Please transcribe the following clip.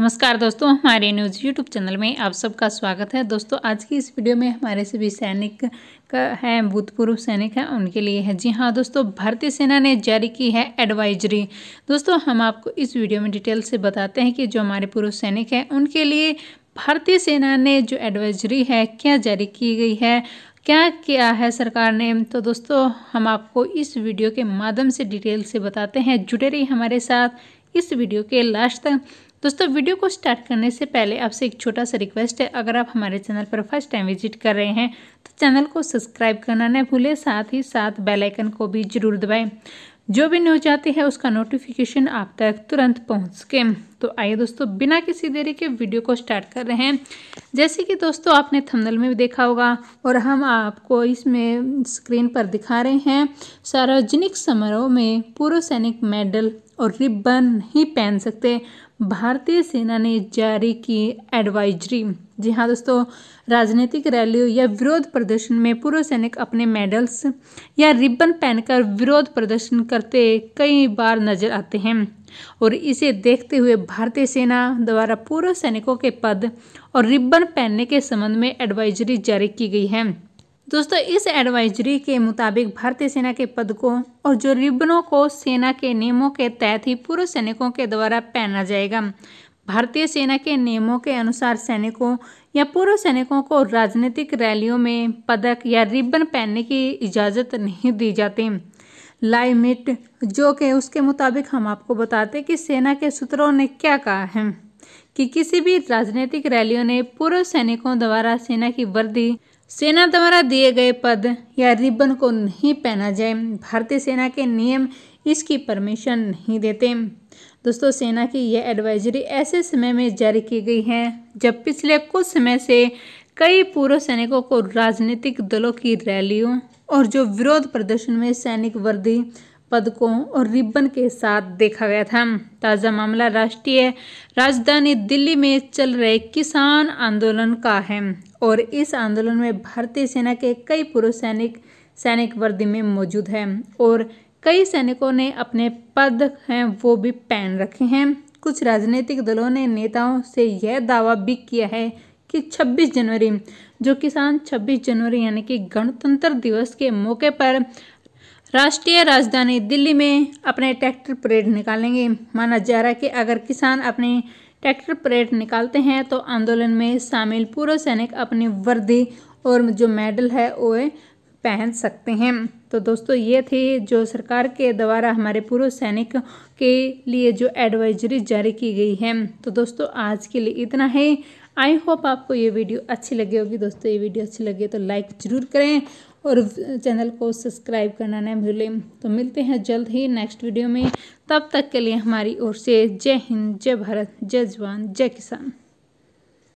नमस्कार दोस्तों हमारे न्यूज़ यूट्यूब चैनल में आप सबका स्वागत है दोस्तों आज की इस वीडियो में हमारे सभी सैनिक का हैं भूतपूर्व सैनिक हैं उनके लिए है जी हाँ दोस्तों भारतीय सेना ने जारी की है एडवाइजरी दोस्तों हम आपको इस वीडियो में डिटेल से बताते हैं कि जो हमारे पूर्व सैनिक हैं उनके लिए भारतीय सेना ने जो एडवाइजरी है क्या जारी की गई है क्या किया है सरकार ने तो दोस्तों हम आपको इस वीडियो के माध्यम से डिटेल से बताते हैं जुड़े रही हमारे साथ इस वीडियो के लास्ट तक दोस्तों वीडियो को स्टार्ट करने से पहले आपसे एक छोटा सा रिक्वेस्ट है अगर आप हमारे चैनल पर फर्स्ट टाइम विजिट कर रहे हैं तो चैनल को सब्सक्राइब करना न भूलें साथ ही साथ बेल आइकन को भी जरूर दबाएं जो भी न्यूज आती है उसका नोटिफिकेशन आप तक तुरंत पहुंच सके तो आइए दोस्तों बिना किसी देरी के वीडियो को स्टार्ट कर रहे हैं जैसे कि दोस्तों आपने थंबनेल में भी देखा होगा और हम आपको इसमें स्क्रीन पर दिखा रहे हैं सार्वजनिक समारोह में पूर्व सैनिक मेडल और रिबन नहीं पहन सकते भारतीय सेना ने जारी की एडवाइजरी जी हाँ दोस्तों राजनीतिक रैलियों या विरोध प्रदर्शन में पूर्व सैनिक अपने मेडल्स या रिबन पहनकर विरोध प्रदर्शन करते कई बार नजर आते हैं और इसे देखते हुए भारतीय सेना द्वारा पूर्व सैनिकों के पद और रिबन पहनने के संबंध में एडवाइजरी जारी की गई है दोस्तों इस एडवाइजरी के मुताबिक भारतीय सेना के पद को और जो रिबनों को सेना के नियमों के तहत ही पूर्व सैनिकों के द्वारा पहना जाएगा भारतीय सेना के नियमों के अनुसार सैनिकों या पूर्व सैनिकों को राजनीतिक रैलियों में पदक या रिबन पहनने की इजाज़त नहीं दी जाती लाइमिट जो कि उसके मुताबिक हम आपको बताते कि सेना के सूत्रों ने क्या कहा है कि किसी भी राजनीतिक रैलियों ने पूर्व सैनिकों द्वारा सेना की वर्दी सेना द्वारा दिए गए पद या रिबन को नहीं पहना जाए भारतीय सेना के नियम इसकी परमिशन नहीं देते दोस्तों सेना की यह एडवाइजरी ऐसे समय में जारी की गई है जब पिछले कुछ समय से कई पूर्व सैनिकों को राजनीतिक दलों की रैलियों और जो विरोध प्रदर्शन में सैनिक वर्दी पदकों और रिबन के साथ देखा गया था ताज़ा मामला राष्ट्रीय राजधानी दिल्ली में चल रहे किसान आंदोलन का है और इस आंदोलन में भारतीय सेना के कई पूर्व सैनिक सैनिक वर्दी में मौजूद हैं और कई सैनिकों ने अपने पद हैं वो भी पहन रखे हैं कुछ राजनीतिक दलों ने नेताओं से यह दावा भी किया है कि 26 जनवरी जो किसान 26 जनवरी यानी कि गणतंत्र दिवस के मौके पर राष्ट्रीय राजधानी दिल्ली में अपने ट्रैक्टर परेड निकालेंगे माना जा रहा है कि अगर किसान अपने ट्रैक्टर परेड निकालते हैं तो आंदोलन में शामिल पूर्व सैनिक अपनी वर्दी और जो मेडल है वो पहन सकते हैं तो दोस्तों ये थी जो सरकार के द्वारा हमारे पूर्व सैनिक के लिए जो एडवाइजरी जारी की गई है तो दोस्तों आज के लिए इतना ही आई होप आपको ये वीडियो अच्छी लगी होगी दोस्तों ये वीडियो अच्छी लगी तो लाइक ज़रूर करें और चैनल को सब्सक्राइब करना ना भूलें तो मिलते हैं जल्द ही नेक्स्ट वीडियो में तब तक के लिए हमारी ओर से जय हिंद जय भारत जय जवान जय किसान